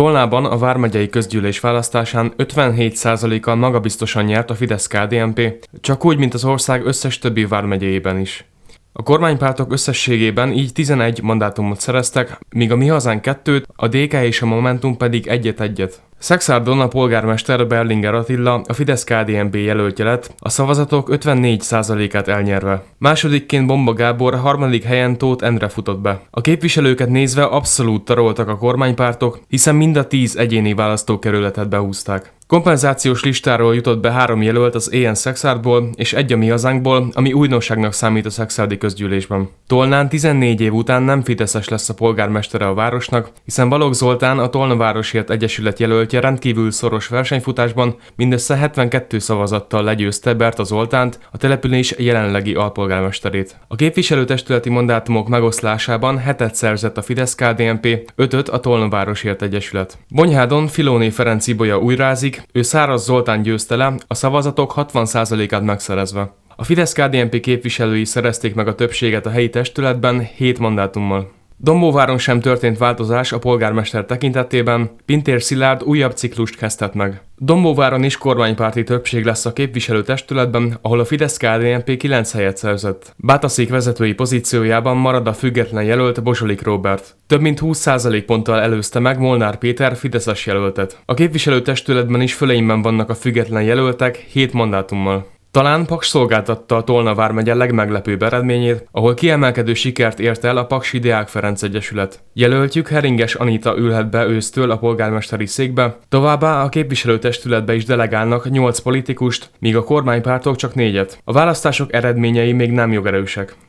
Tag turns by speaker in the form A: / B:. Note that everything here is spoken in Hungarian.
A: Tolnában a vármegyei közgyűlés választásán 57%-kal magabiztosan nyert a fidesz KDMP, csak úgy, mint az ország összes többi vármegyeiben is. A kormánypártok összességében így 11 mandátumot szereztek, míg a Mi Hazánk kettőt, a DK és a Momentum pedig egyet-egyet. Szexárdon a polgármester Berlinger Attila a fidesz KDNB jelöltje lett, a szavazatok 54%-át elnyerve. Másodikként Bomba Gábor, harmadik helyen Tóth Endre futott be. A képviselőket nézve abszolút taroltak a kormánypártok, hiszen mind a 10 egyéni választókerületet behúzták. Kompenzációs listáról jutott be három jelölt az EN Szexárdból és egy a Mi Hazánkból, ami újdonságnak számít a szexárdi közgyűlésben. Tolnán 14 év után nem fideszes lesz a polgármestere a városnak, hiszen Balogh Zoltán a Tolna Városért Egyesület jelölt jelöltje rendkívül szoros versenyfutásban mindössze 72 szavazattal legyőzte Berta Zoltánt, a település jelenlegi alpolgármesterét. A képviselőtestületi mandátumok megoszlásában hetet szerzett a fidesz KDNP, ötöt a Tolnvárosért Egyesület. Bonyhádon Filóné Ferenc Ibolya újrázik, ő Száraz Zoltán győzte le, a szavazatok 60%-át megszerezve. A Fidesz-KDNP képviselői szerezték meg a többséget a helyi testületben 7 mandátummal. Dombóváron sem történt változás a polgármester tekintetében, Pintér Szilárd újabb ciklust kezdhet meg. Dombóváron is kormánypárti többség lesz a képviselőtestületben, ahol a fidesz KDNP 9 helyet szerzett. Bátaszék vezetői pozíciójában marad a független jelölt Bozsolik Robert. Több mint 20% ponttal előzte meg Molnár Péter Fideszes jelöltet. A képviselőtestületben is fölényben vannak a független jelöltek 7 mandátummal. Talán Paks szolgáltatta a Tolna vármegye legmeglepőbb eredményét, ahol kiemelkedő sikert ért el a Paks Ideák Ferenc Egyesület. Jelöltjük Heringes Anita ülhet be ősztől a polgármesteri székbe, továbbá a képviselőtestületbe is delegálnak 8 politikust, míg a kormánypártok csak négyet. A választások eredményei még nem jogerősek.